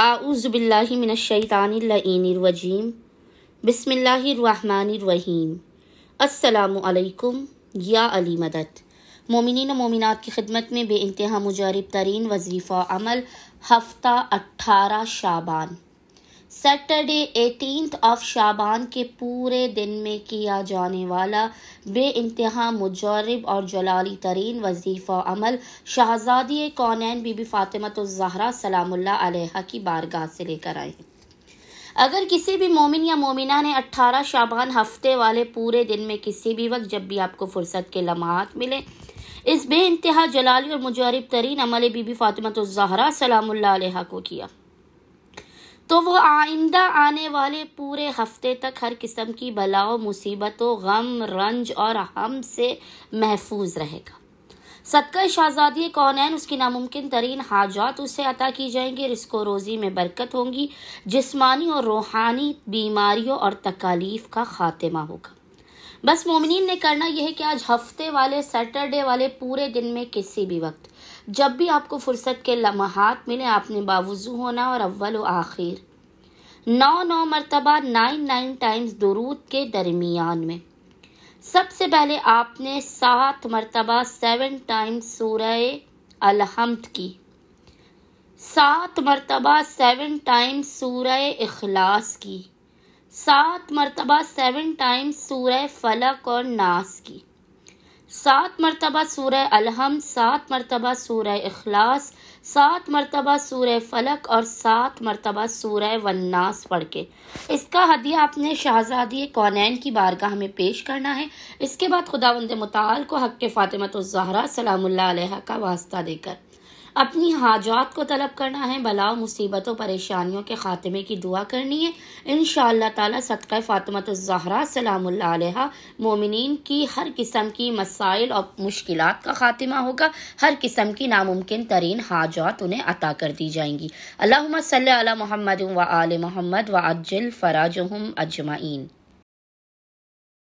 आउज़बिल्लिमिनशैतानरवजीम बसमीम असलकुम या अली मदद मोमिन मोमिनत की खिदमत में बे इंतहा मुजारब तरीन वजीफ़ा अमल हफ़्ता अट्ठारह शाबान सैटरडे एटीनथ ऑफ शाबान के पूरे दिन में किया जाने वाला बे इंतहा मुजरब और जलाली तरीन वजीफ़ा अमल शहजादी कौनैन बीबी तो जहरा सलाम्ला की बारगाह से लेकर आए हैं अगर किसी भी मोमिन या मोमिना ने 18 शाबान हफ्ते वाले पूरे दिन में किसी भी वक्त जब भी आपको फुर्सत के लम्हात मिले इस बे इंतहा जलाली और मुजरब तरीन अमल बीबी फातिमा तो जहरा अलैहा को किया तो वो आइंदा आने वाले पूरे हफ्ते तक हर किस्म की बलाओं मुसीबतों गम रंज और हम से महफूज रहेगा सदका शाहजादी है उसकी नामुमकिन तरीन हाजात उसे अता की जाएंगे रिस्को रोज़ी में बरकत होंगी जिस्मानी और रूहानी बीमारियों और तकालीफ का खात्मा होगा बस मोमिन ने करना यह है कि आज हफ्ते वाले सैटरडे वाले पूरे दिन में किसी भी वक्त जब भी आपको फुर्सत के लम्हात मिले आपने बावजू होना और अव्वल व आखिर नौ नौ मरतबा नाइन नाइन टाइम्स दरूद के दरमियान में सबसे पहले आपने सात मरतबा सेवन टाइम्स सूरह अलहमद की सात मरतबा सेवन टाइम्स सूरह इखलास की सात मरतबा सेवन टाइम्स सूरह फलक और नास की सात मरतबा सूर अलहम सात मरतबा सूर अखलास सात मरतबा सूर फलक और सात मरतबा सूर वन्नास पढ़ के इसका हदिया आपने शाहजादी कौनैन की बारगाह में पेश करना है इसके बाद खुदा वंद मताल को हक के फ़ातिमत जहरा सलाम का वास्ता देकर अपनी हाजात को तलब करना है बलाव मुसीबतों परेशानियों के खात्मे की दुआ करनी है इन शाह सदक़ फ़ातमत ज़हरा सलाम्ला मोमिन की हर किस्म की मसाइल और मुश्किल का खात्मा होगा हर किस्म की नामुमकिन तरीन हाजात उन्हें अता कर दी जाएंगी अल्लाह सल मोहम्मद व आल मोहम्मद व अज्जल फ़राजहम अजमाइन